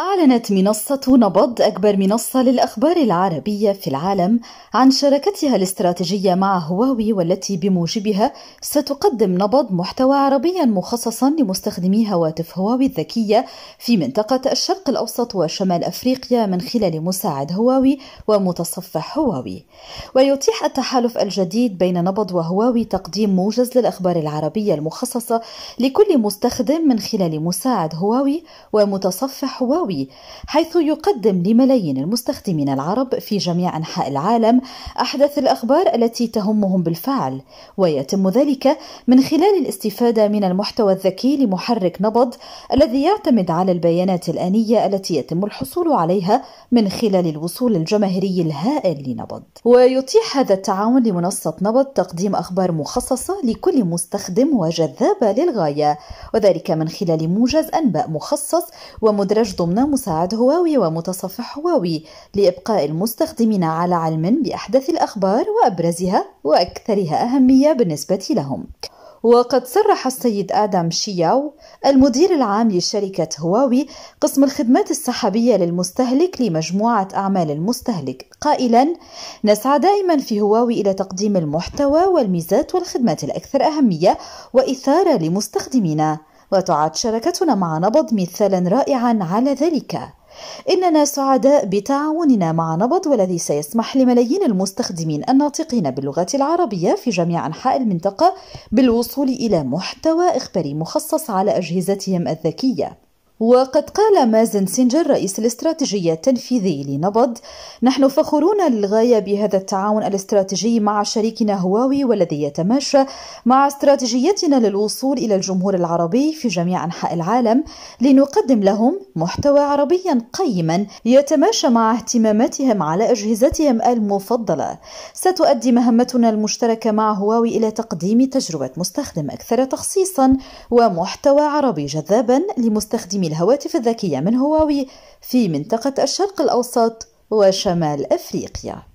أعلنت منصة نبض أكبر منصة للأخبار العربية في العالم عن شراكتها الاستراتيجية مع هواوي والتي بموجبها ستقدم نبض محتوى عربيا مخصصا لمستخدمي هواتف هواوي الذكية في منطقة الشرق الأوسط وشمال أفريقيا من خلال مساعد هواوي ومتصفح هواوي ويتيح التحالف الجديد بين نبض وهواوي تقديم موجز للأخبار العربية المخصصة لكل مستخدم من خلال مساعد هواوي ومتصفح هواوي السنوي حيث يقدم لملايين المستخدمين العرب في جميع أنحاء العالم أحدث الأخبار التي تهمهم بالفعل ويتم ذلك من خلال الاستفادة من المحتوى الذكي لمحرك نبض الذي يعتمد على البيانات الآنية التي يتم الحصول عليها من خلال الوصول الجماهيري الهائل لنبض ويتيح هذا التعاون لمنصة نبض تقديم أخبار مخصصة لكل مستخدم وجذابة للغاية وذلك من خلال موجز أنباء مخصص ومدرج ضمن ضمن مساعد هواوي ومتصفح هواوي لإبقاء المستخدمين على علم بأحدث الأخبار وأبرزها وأكثرها أهمية بالنسبة لهم وقد صرح السيد آدم شياو المدير العام لشركة هواوي قسم الخدمات السحابية للمستهلك لمجموعة أعمال المستهلك قائلا نسعى دائما في هواوي إلى تقديم المحتوى والميزات والخدمات الأكثر أهمية وإثارة لمستخدمينا وتعد شراكتنا مع نبض مثالا رائعا على ذلك إننا سعداء بتعاوننا مع نبض والذي سيسمح لملايين المستخدمين الناطقين باللغة العربية في جميع أنحاء المنطقة بالوصول إلى محتوى إخباري مخصص على أجهزتهم الذكية وقد قال مازن سنجر رئيس الاستراتيجية التنفيذي لنبض نحن فخورون للغاية بهذا التعاون الاستراتيجي مع شريكنا هواوي والذي يتماشى مع استراتيجيتنا للوصول إلى الجمهور العربي في جميع أنحاء العالم لنقدم لهم محتوى عربيا قيما يتماشى مع اهتماماتهم على أجهزتهم المفضلة ستؤدي مهمتنا المشتركة مع هواوي إلى تقديم تجربة مستخدم أكثر تخصيصا ومحتوى عربي جذابا لمستخدمي الهواتف الذكية من هواوي في منطقة الشرق الأوسط وشمال أفريقيا